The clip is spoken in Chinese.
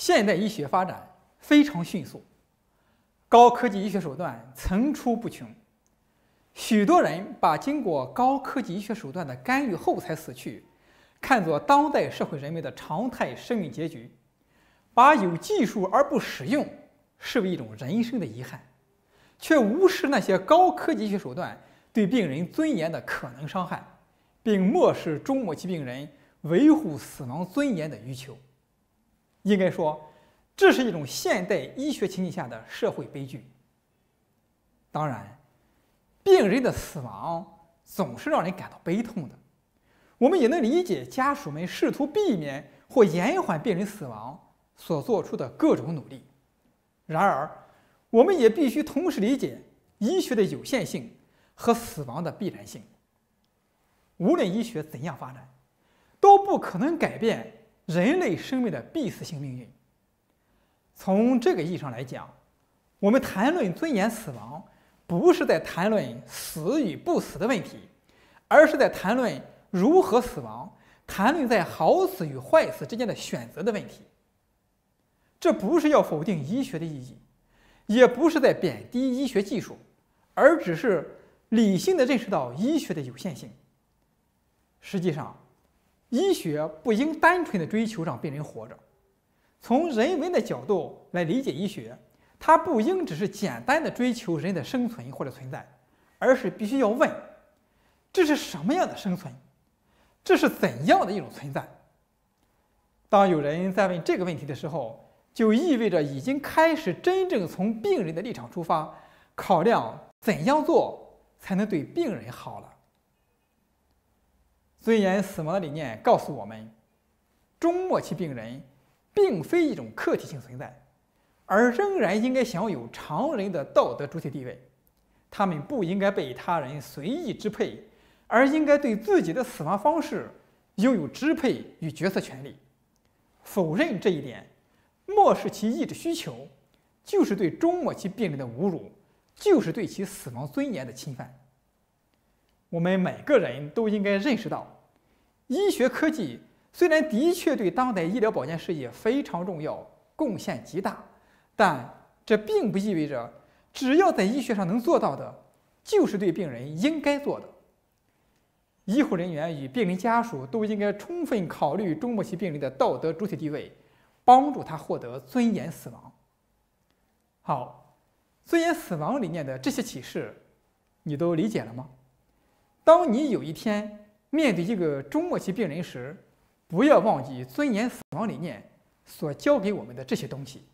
现代医学发展非常迅速，高科技医学手段层出不穷。许多人把经过高科技医学手段的干预后才死去，看作当代社会人们的常态生命结局，把有技术而不使用视为一种人生的遗憾，却无视那些高科技医学手段对病人尊严的可能伤害，并漠视终末期病人维护死亡尊严的欲求。应该说，这是一种现代医学情形下的社会悲剧。当然，病人的死亡总是让人感到悲痛的。我们也能理解家属们试图避免或延缓病人死亡所做出的各种努力。然而，我们也必须同时理解医学的有限性和死亡的必然性。无论医学怎样发展，都不可能改变。人类生命的必死性命运。从这个意义上来讲，我们谈论尊严死亡，不是在谈论死与不死的问题，而是在谈论如何死亡，谈论在好死与坏死之间的选择的问题。这不是要否定医学的意义，也不是在贬低医学技术，而只是理性的认识到医学的有限性。实际上。医学不应单纯的追求让病人活着，从人文的角度来理解医学，它不应只是简单的追求人的生存或者存在，而是必须要问：这是什么样的生存？这是怎样的一种存在？当有人在问这个问题的时候，就意味着已经开始真正从病人的立场出发，考量怎样做才能对病人好了。尊严死亡的理念告诉我们，终末期病人并非一种客体性存在，而仍然应该享有常人的道德主体地位。他们不应该被他人随意支配，而应该对自己的死亡方式拥有支配与决策权利。否认这一点，漠视其意志需求，就是对终末期病人的侮辱，就是对其死亡尊严的侵犯。我们每个人都应该认识到。医学科技虽然的确对当代医疗保健事业非常重要，贡献极大，但这并不意味着只要在医学上能做到的，就是对病人应该做的。医护人员与病人家属都应该充分考虑终末期病人的道德主体地位，帮助他获得尊严死亡。好，尊严死亡理念的这些启示，你都理解了吗？当你有一天。面对一个终末期病人时，不要忘记尊严死亡理念所教给我们的这些东西。